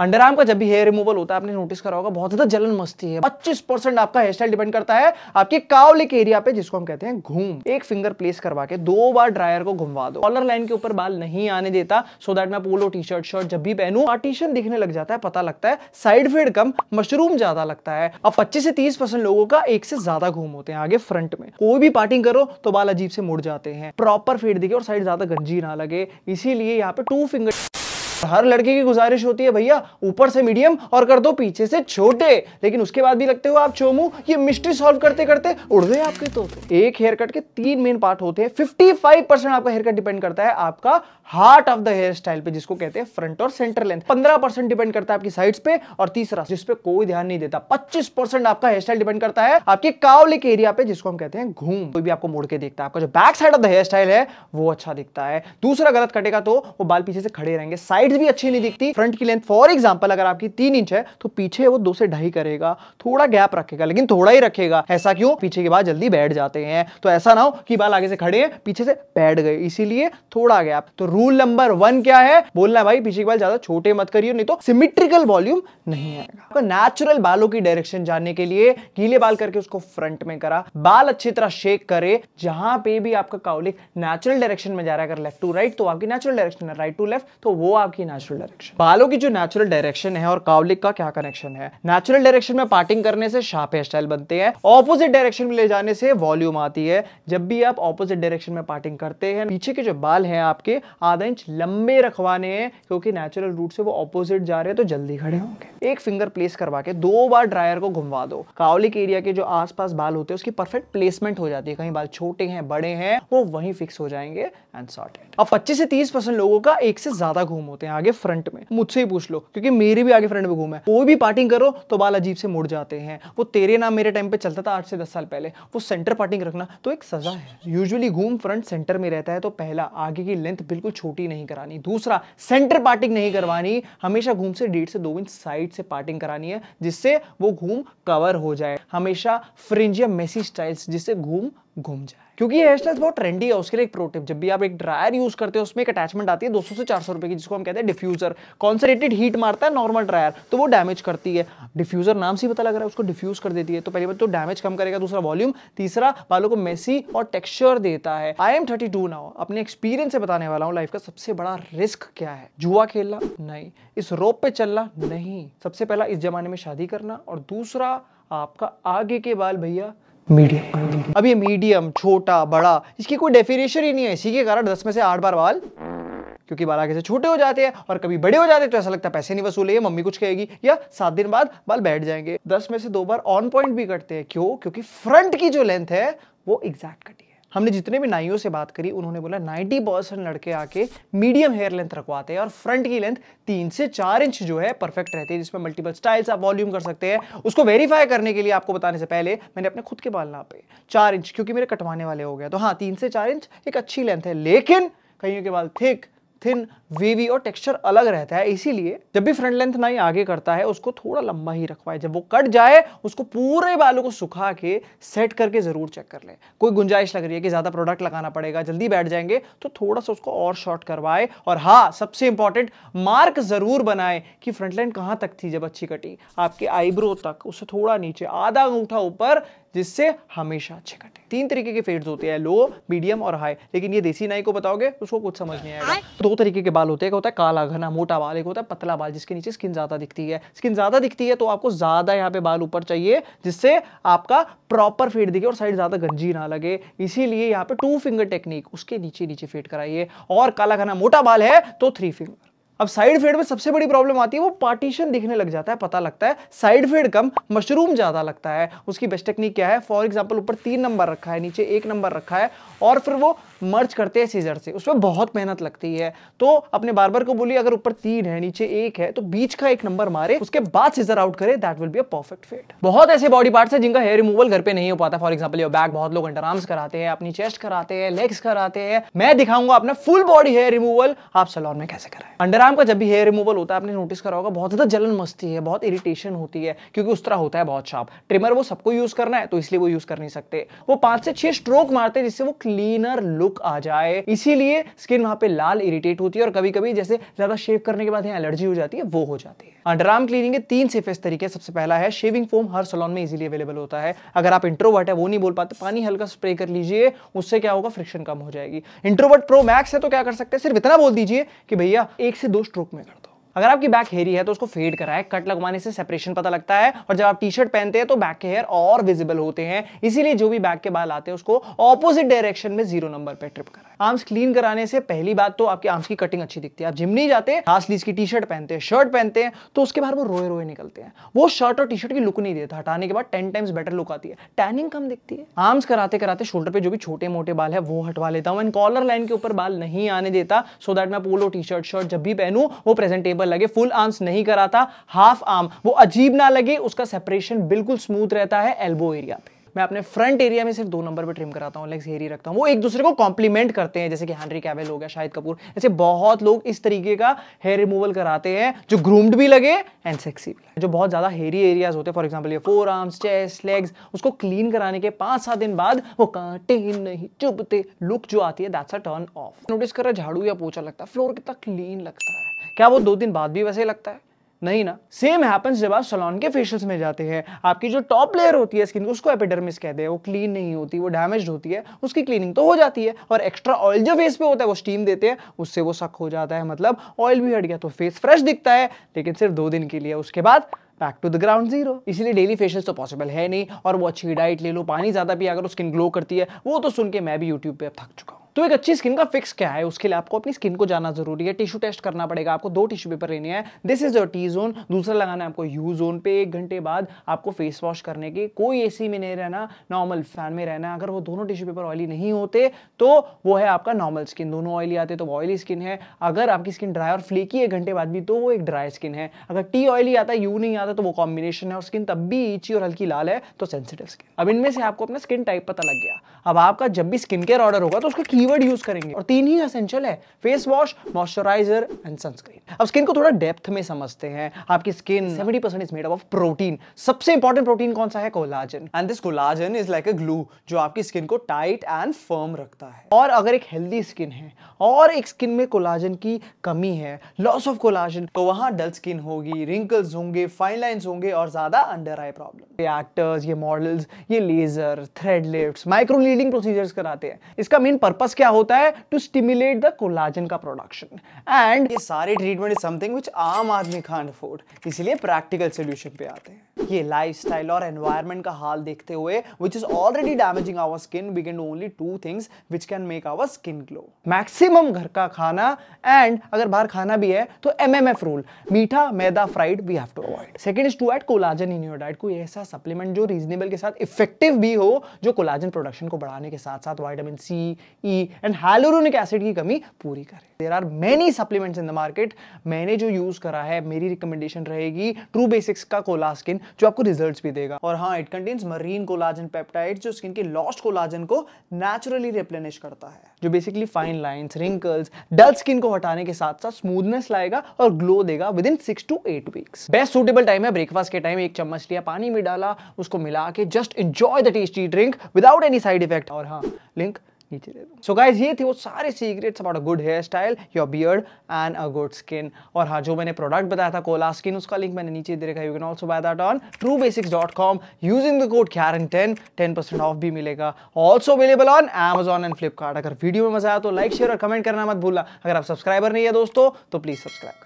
under arm का जब भी हेयर रिमूवल होता है आपने नोटिस करा होगा बहुत ज्यादा जलन मस्ती है 25 परसेंट आपका हेयर स्टाइल डिपेंड करता है आपके कावलिक एरिया पे जिसको हम कहते हैं घूम एक फिंगर प्लेस करवा के दो बार ड्रायर को घुमवा दो कॉलर लाइन के ऊपर बाल नहीं आने देता सो दैट मैं पोलो टी शर्ट शर्ट जब भी पहनू पार्टीशन दिखने लग जाता है पता लगता है साइड फेड कम मशरूम ज्यादा लगता है अब पच्चीस से तीस लोगों का एक से ज्यादा घूम होते हैं आगे फ्रंट में कोई भी पार्टिंग करो तो बाल अजीब से मुड़ जाते हैं प्रॉपर फेड दिखे और साइड ज्यादा गंजी ना लगे इसीलिए यहाँ पे टू फिंगर हर लड़के की गुजारिश होती है भैया ऊपर से मीडियम और कर दो पीछे से छोटे लेकिन उसके बाद भी लगते हो आप चोमू ये मिस्ट्री सॉल्व करते करते उड़ गए आपके तो एक हेयर कट के तीन मेन पार्ट होते हैं फिफ्टी फाइव परसेंट आपका हेयर कट डिपेंड करता है आपका heart of the hair style पे जिसको कहते हैं फ्रंट और सेंटर लेंथ पंद्रह परसेंट डिपेंड करता है आपकी साइड्स पे और तीसरा जिस पे कोई ध्यान नहीं देता पच्चीस परसेंट आपका हेयर स्टाइल डिपेंड करता है आपके कावलिक एरिया पे जिसको हम कहते हैं घूम कोई भी आपको मुड़ के देखता है आपका जो back side of the hair style है वो अच्छा दिखता है दूसरा गलत कटेगा तो वो बाल पीछे से खड़े रहेंगे साइड लेंथ भी अच्छी नहीं दिखती फ्रंट की लेंथ फॉर एग्जाम्पल अगर आपकी तीन इंच है तो पीछे वो दो से ढाई करेगा थोड़ा गैप रखेगा लेकिन थोड़ा ही रखेगा ऐसा क्यों पीछे के बाद जल्दी बैठ जाते हैं तो ऐसा ना हो कि बाल आगे से खड़े हैं पीछे से बैठ गए इसीलिए थोड़ा गैप तो रूल नंबर वन क्या है बोलना भाई पीछे के बाल ज्यादा छोटे मत करिए नहीं तो सिमिट्रिकल वॉल्यूम नहीं आएगा तो नेचुरल बालों की डायरेक्शन जानने के लिए गीले बाल करके उसको फ्रंट में करा बाल अच्छी तरह शेक करे जहां पे भी आपका काउलिक नेचुरल डायरेक्शन में जा रहा है अगर लेफ्ट टू राइट तो आपकी नेचुरल डायरेक्शन है राइट टू लेफ्ट तो वो आपकी की नेचुरल डायरेक्शन बालों की जो नेचुरल डायरेक्शन है और कावलिक का क्या कनेक्शन है नेचुरल डायरेक्शन में पार्टिंग करने से शार्प हेयर स्टाइल बनते हैं ऑपोजिट डायरेक्शन में ले जाने से वॉल्यूम आती है जब भी आप ऑपोजिट डायरेक्शन में पार्टिंग करते हैं पीछे के जो बाल हैं आपके आधा इंच लंबे रखवाने हैं क्योंकि नेचुरल रूट से वो ऑपोजिट जा रहे हैं तो जल्दी खड़े होंगे एक फिंगर प्लेस करवा के दो बार ड्रायर को घुमा दो कावलिक एरिया के जो आसपास बाल होते हैं उसकी परफेक्ट प्लेसमेंट हो जाती है कहीं बाल छोटे हैं बड़े हैं वो वहीं फिक्स हो जाएंगे एंड सॉर्टेड अब 25 से 30 परसेंट लोगों का एक से ज्यादा घूम होते हैं आगे फ्रंट में मुझसे ही पूछ लो क्योंकि मेरे भी आगे फ्रंट में घूम है कोई भी पार्टिंग करो तो बाल अजीब से मुड़ जाते हैं वो तेरे नाम मेरे टाइम पे चलता था आठ से दस साल पहले वो सेंटर पार्टिंग रखना तो एक सजा है यूजली घूम फ्रंट सेंटर में रहता है तो पहला आगे की लेंथ बिल्कुल छोटी नहीं करानी दूसरा सेंटर पार्टिंग नहीं करवानी हमेशा घूम से डेढ़ से दो इंच साइड से पार्टिंग करानी है जिससे वो घूम कवर हो जाए हमेशा फ्रिंजिया मेसी स्टाइल्स जिससे घूम घूम जाए क्योंकि हेयर बहुत ट्रेंडी है उसके लिए एक प्रोटिप जब भी आप एक ड्रायर यूज करते हो उसमें एक अटैचमेंट आती है 200 से 400 रुपए की जिसको हम कहते हैं डिफ्यूजर कॉन्सेंट्रेटेड हीट मारता है नॉर्मल ड्रायर तो वो डैमेज करती है डिफ्यूजर नाम से पता लग रहा है उसको डिफ्यूज कर देती है तो पहली बात तो डैमेज कम करेगा दूसरा वॉल्यूम तीसरा बालों को मेसी और टेक्सचर देता है I am thirty two now अपने एक्सपीरियंस से बताने वाला हूँ लाइफ का सबसे बड़ा रिस्क क्या है जुआ खेलना नहीं इस रोप पे चलना नहीं सबसे पहला इस जमाने में शादी करना और दूसरा आपका आगे के बाल भैया मीडियम अब ये मीडियम छोटा बड़ा इसकी कोई डेफिनेशन ही नहीं है इसी के कारण दस में से आठ बार बाल क्योंकि बाल आगे से छोटे हो जाते हैं और कभी बड़े हो जाते हैं तो ऐसा लगता है पैसे नहीं वसूले या मम्मी कुछ कहेगी या सात दिन बाद बाल बैठ जाएंगे दस में से दो बार ऑन पॉइंट भी कटते हैं क्यों क्योंकि फ्रंट की जो लेंथ है वो एग्जैक्ट कटी है हमने जितने भी नाइयों से बात करी उन्होंने बोला 90 परसेंट लड़के आके मीडियम हेयर लेंथ रखवाते हैं और फ्रंट की लेंथ तीन से चार इंच जो है परफेक्ट रहती है जिसमें मल्टीपल स्टाइल्स आप वॉल्यूम कर सकते हैं उसको वेरीफाई करने के लिए आपको बताने से पहले मैंने अपने खुद के बाल नापे चार इंच क्योंकि मेरे कटवाने वाले हो गया तो हाँ तीन से चार इंच एक अच्छी लेंथ है लेकिन कहीं के बाल थिक थिन वेवी और टेक्सचर अलग रहता है इसीलिए जब भी फ्रंट लेंथ नाई आगे करता है उसको थोड़ा लंबा ही रखवाए जब वो कट जाए उसको पूरे बालों को सुखा के सेट करके ज़रूर चेक कर ले कोई गुंजाइश लग रही है कि ज़्यादा प्रोडक्ट लगाना पड़ेगा जल्दी बैठ जाएंगे तो थोड़ा सा उसको और शॉर्ट करवाए और हाँ सबसे इंपॉर्टेंट मार्क ज़रूर बनाए कि फ्रंट लेंथ कहां तक थी जब अच्छी कटी आपके आईब्रो तक उससे थोड़ा नीचे आधा अंगूठा ऊपर जिससे हमेशा अच्छे कटे तीन तरीके के फेड्स होते हैं लो मीडियम और हाई लेकिन ये देसी नाई को बताओगे उसको कुछ समझ नहीं आएगा दो तरीके के बाल होते हैं एक होता है काला घना मोटा बाल एक होता है पतला बाल जिसके नीचे स्किन ज़्यादा दिखती है स्किन ज़्यादा दिखती है तो आपको ज़्यादा यहाँ पे बाल ऊपर चाहिए जिससे आपका प्रॉपर फेड दिखे और साइड ज़्यादा गंजी ना लगे इसीलिए यहाँ पे टू फिंगर टेक्निक उसके नीचे नीचे फेड कराइए और काला घना मोटा बाल है तो थ्री फिंगर अब साइड फेड में सबसे बड़ी प्रॉब्लम आती है वो पार्टीशन दिखने लग जाता है पता लगता है साइड फेड कम मशरूम ज़्यादा लगता है उसकी बेस्ट टेक्निक क्या है फॉर एग्जाम्पल ऊपर तीन नंबर रखा है नीचे एक नंबर रखा है और फिर वो मर्ज करते हैं सीजर से उसमें बहुत मेहनत लगती है तो अपने बार को बोलिए अगर ऊपर तीन है नीचे एक है तो बीच का एक नंबर मारे उसके बाद सीजर आउट करे that will be a perfect fit बहुत ऐसे बॉडी पार्ट्स है जिनका हेयर रिमूवल घर पे नहीं हो पाता फॉर एग्जाम्पल योर बैक बहुत लोग अंडर आर्म्स कराते हैं अपनी चेस्ट कराते हैं लेग्स कराते हैं मैं दिखाऊंगा अपना फुल बॉडी हेयर रिमूवल आप सलोन में कैसे कराए अंडर आर्म का जब भी हेयर रिमूवल होता है आपने नोटिस करा होगा बहुत ज्यादा जलन मस्ती है बहुत इरिटेशन होती है क्योंकि उस तरह होता है बहुत शार्प ट्रिमर वो सबको यूज करना है तो इसलिए वो यूज कर नहीं सकते वो पांच से छह स्ट्रोक मारते हैं जिससे वो क्लीनर लुक लुक आ जाए इसीलिए स्किन वहां पे लाल इरिटेट होती है और कभी कभी जैसे ज्यादा शेव करने के बाद यहाँ एलर्जी हो जाती है वो हो जाती है अंडर आर्म क्लीनिंग के तीन सेफेस्ट तरीके सबसे पहला है शेविंग फोम हर सलोन में इजिली अवेलेबल होता है अगर आप इंट्रोवर्ट है वो नहीं बोल पाते पानी हल्का स्प्रे कर लीजिए उससे क्या होगा फ्रिक्शन कम हो जाएगी इंट्रोवर्ट प्रो मैक्स है तो क्या कर सकते हैं सिर्फ इतना बोल दीजिए कि भैया एक से दो स्ट्रोक में कर दो अगर आपकी बैक हेरी है तो उसको फेड कराए कट लगवाने से सेपरेशन पता लगता है और जब आप टी शर्ट पहनते हैं तो बैक के हेयर और विजिबल होते हैं इसीलिए जो भी बैक के बाल आते हैं उसको ऑपोजिट डायरेक्शन में जीरो नंबर पर ट्रिप कराए आर्म्स क्लीन कराने से पहली बात तो आपकी आर्म्स की कटिंग अच्छी दिखती है आप जिम नहीं जाते लास्ट की टी शर्ट पहनते हैं शर्ट पहनते हैं तो उसके बाहर वो रोए रोए निकलते हैं वो शर्ट और टी शर्ट की लुक नहीं देता हटाने के बाद टेन टाइम्स बेटर लुक आती है टैनिंग कम दिखती है आर्म्स कराते कराते शोल्डर पे जो भी छोटे मोटे बाल है वो हटवा लेता हूँ एंड कॉलर लाइन के ऊपर बाल नहीं आने देता सो दैट मैं पोलो टी शर्ट शर्ट जब भी पहनू वो प्रेजेंटेबल लगे फुल आर्म्स नहीं कराता हाफ आर्म वो अजीब ना लगे उसका सेपरेशन बिल्कुल स्मूथ रहता है एल्बो एरिया पे मैं अपने फ्रंट एरिया में सिर्फ दो नंबर पे ट्रिम कराता हूँ लेग्स हेरी रखता हूँ वो एक दूसरे को कॉम्प्लीमेंट करते हैं जैसे कि हैंनरी कैवेल हो गया शाहिद कपूर ऐसे बहुत लोग इस तरीके का हेयर रिमूवल कराते हैं जो ग्रूम्ड भी लगे एंड सेक्सी भी लगे जो बहुत ज़्यादा हेरी एरियाज होते हैं फॉर एग्जाम्पल ये फोर आर्म्स चेस्ट लेग्स उसको क्लीन कराने के पाँच सात दिन बाद वो कांटे नहीं चुभते लुक जो आती है that's a turn off notice कर रहा झाड़ू या पोछा लगता है फ्लोर कितना क्लीन लगता है क्या वो दो दिन बाद भी वैसे लगता है नहीं ना सेम हैपन्स जब आप सलोन के फेशियल्स में जाते हैं आपकी जो टॉप लेयर होती है स्किन उसको एपिडर्मिस कहते हैं वो क्लीन नहीं होती वो डैमेज होती है उसकी क्लीनिंग तो हो जाती है और एक्स्ट्रा ऑयल जो फेस पे होता है वो स्टीम देते हैं उससे वो सक हो जाता है मतलब ऑयल भी हट गया तो फेस फ्रेश दिखता है लेकिन सिर्फ दो दिन के लिए उसके बाद back to the ground zero इसलिए डेली फेशियल तो पॉसिबल है नहीं और वो अच्छी डाइट ले लो पानी ज़्यादा पिया अगर स्किन ग्लो करती है वो तो सुन के मैं भी यूट्यूब पर थक चुका हूँ तो एक अच्छी स्किन का फिक्स क्या है उसके लिए आपको अपनी स्किन को जाना जरूरी है टिश्यू टेस्ट करना पड़ेगा आपको दो टिश्यू पेपर लेने हैं this is your T zone दूसरा लगाना है आपको यू जोन पे एक घंटे बाद आपको फेस वॉश करने की कोई ए में नहीं रहना नॉर्मल फैन में रहना अगर वो दोनों टिश्यू पेपर ऑयली नहीं होते तो वो है आपका नॉर्मल स्किन दोनों ऑयली आते तो ऑयली स्किन है अगर आपकी स्किन ड्राई और फ्लेकी एक घंटे बाद भी तो वो एक ड्राई स्किन है अगर टी ऑयली आता है यू नहीं आता तो वो कॉम्बिनेशन है और स्किन तब भी ईची और हल्की लाल है तो सेंसिटिव स्किन अब इनमें से आपको अपना स्किन टाइप पता लग गया अब आपका जब भी स्किन केयर ऑर्डर होगा तो उसका की कीवर्ड यूज करेंगे और तीन ही असेंशियल है face wash moisturiser and sunscreen अब स्किन को थोड़ा डेप्थ में समझते हैं आपकी skin seventy percent is made up of protein सबसे इंपॉर्टेंट प्रोटीन कौन सा है collagen and this collagen is like a glue जो आपकी स्किन को टाइट एंड फर्म रखता है और अगर एक हेल्दी स्किन है और एक स्किन में कोलाजन की कमी है लॉस ऑफ कोलाजन तो वहां डल स्किन होगी रिंकल्स होंगे फाइन लाइन होंगे और ज्यादा अंडर आई प्रॉब्लम ये एक्टर्स ये मॉडल्स ये laser thread lift micro needling procedures कराते हैं इसका मेन पर्पज क्या होता है टू स्टिम्युलेट द कोलाजन का प्रोडक्शन एंड ये सारे ट्रीटमेंट इज समथिंग विच आम आदमी खान अफोर्ड इसलिए प्रैक्टिकल सोल्यूशन पे आते हैं ये लाइफस्टाइल और एनवायरनमेंट का हाल देखते हुए which is already damaging our skin we can do only two things which can make our skin glow maximum घर का खाना एंड अगर बाहर खाना भी है तो एम एम एफ रूल मीठा मैदा fried we have to avoid second is to add collagen in your diet कोई ऐसा सप्लीमेंट जो रीजनेबल के साथ इफेक्टिव भी हो जो कोलाजन प्रोडक्शन को बढ़ाने के साथ साथ वाइटामिन सी ई कमी एंड हाइलोरोनिक एसिड की कमी पूरी करे there are many supplements in the market मैंने जो यूज करा है मेरी रिकमेंडेशन रहेगी ट्रू बेसिक्स का कोला स्किन जो आपको रिजल्ट भी देगा और हाँ it contains marine collagen peptide जो स्किन के लॉस्ट कोलाजन को नेचुरली रिप्लेनिश करता है जो basically fine lines wrinkles dull skin को हटाने के साथ साथ स्मूथनेस लाएगा और ग्लो देगा within six to eight weeks best suitable time है ब्रेकफास्ट के टाइम एक चम्मच लिया पानी में डाला उसको मिला के just enjoy the tasty drink without any side effect और हाँ लिंक नीचे दे दो सो गाइज ये थे वो सारे secrets about a good hair style your beard and a good skin और हाँ जो मैंने प्रोडक्ट बताया था कोला स्किन उसका लिंक मैंने नीचे दे रखा है you can also buy that on True Basics dot com using the code and ten ten percent off भी मिलेगा also available on Amazon and Flipkart अगर वीडियो में मजा आया तो लाइक शेयर और कमेंट करना मत भूलना अगर आप सब्सक्राइबर नहीं है दोस्तों तो प्लीज सब्सक्राइब कर